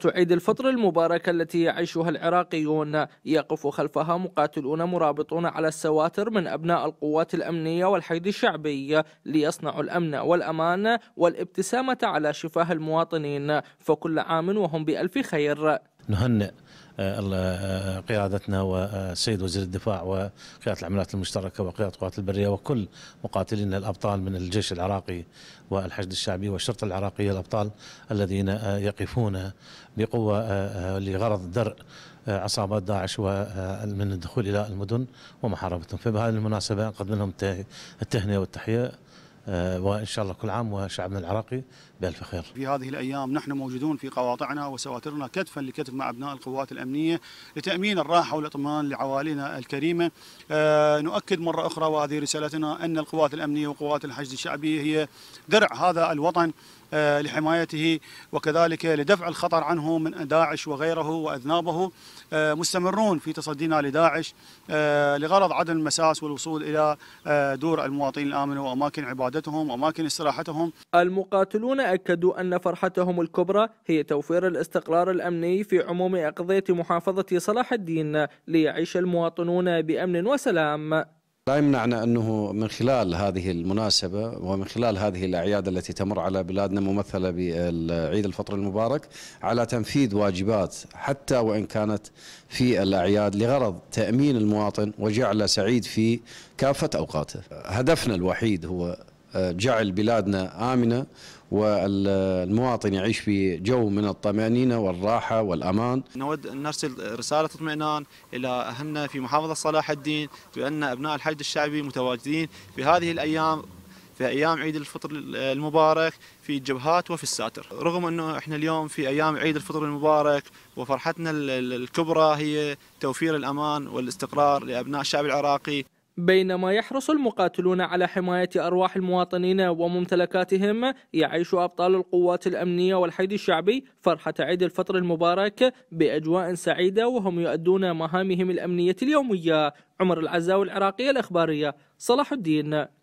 تعيد الفترة المباركة التي يعيشها العراقيون يقف خلفها مقاتلون مرابطون على السواتر من أبناء القوات الأمنية والحيد الشعبي ليصنعوا الأمن والأمان والابتسامة على شفاه المواطنين فكل عام وهم بألف خير نهنئ آه، آه، قيادتنا والسيد آه، وزير الدفاع وقيادة العمليات المشتركة وقيادة قوات البرية وكل مقاتلينا الأبطال من الجيش العراقي والحشد الشعبي والشرطة العراقية الأبطال الذين يقفون بقوة لغرض درء عصابات داعش ومن الدخول إلى المدن ومحاربتهم فبهذه المناسبة أقدم لهم التهنئة والتحية آه، وان شاء الله كل عام وشعبنا العراقي بالف خير. في هذه الايام نحن موجودون في قواطعنا وسواترنا كتفا لكتف مع ابناء القوات الامنيه لتامين الراحه والاطمئنان لعوائلنا الكريمه. آه، نؤكد مره اخرى وهذه رسالتنا ان القوات الامنيه وقوات الحشد الشعبي هي درع هذا الوطن. آه، لحمايته وكذلك لدفع الخطر عنه من داعش وغيره وأذنابه آه، مستمرون في تصدينا لداعش آه، لغرض عدم المساس والوصول إلى دور المواطنين الآمن وأماكن عبادتهم وأماكن استراحتهم المقاتلون أكدوا أن فرحتهم الكبرى هي توفير الاستقرار الأمني في عموم أقضية محافظة صلاح الدين ليعيش المواطنون بأمن وسلام لا يمنعنا أنه من خلال هذه المناسبة ومن خلال هذه الأعياد التي تمر على بلادنا ممثلة بعيد الفطر المبارك على تنفيذ واجبات حتى وإن كانت في الأعياد لغرض تأمين المواطن وجعله سعيد في كافة أوقاته هدفنا الوحيد هو جعل بلادنا آمنة والمواطن يعيش في جو من الطمأنينة والراحة والأمان نود أن نرسل رسالة اطمئنان إلى أهلنا في محافظة صلاح الدين بأن أبناء الحشد الشعبي متواجدين في هذه الأيام في ايام عيد الفطر المبارك في الجبهات وفي الساتر، رغم انه احنا اليوم في ايام عيد الفطر المبارك وفرحتنا الكبرى هي توفير الامان والاستقرار لابناء الشعب العراقي بينما يحرص المقاتلون على حماية أرواح المواطنين وممتلكاتهم يعيش أبطال القوات الأمنية والحيد الشعبي فرحة عيد الفطر المبارك بأجواء سعيدة وهم يؤدون مهامهم الأمنية اليومية عمر العزاوي العراقية الإخبارية صلاح الدين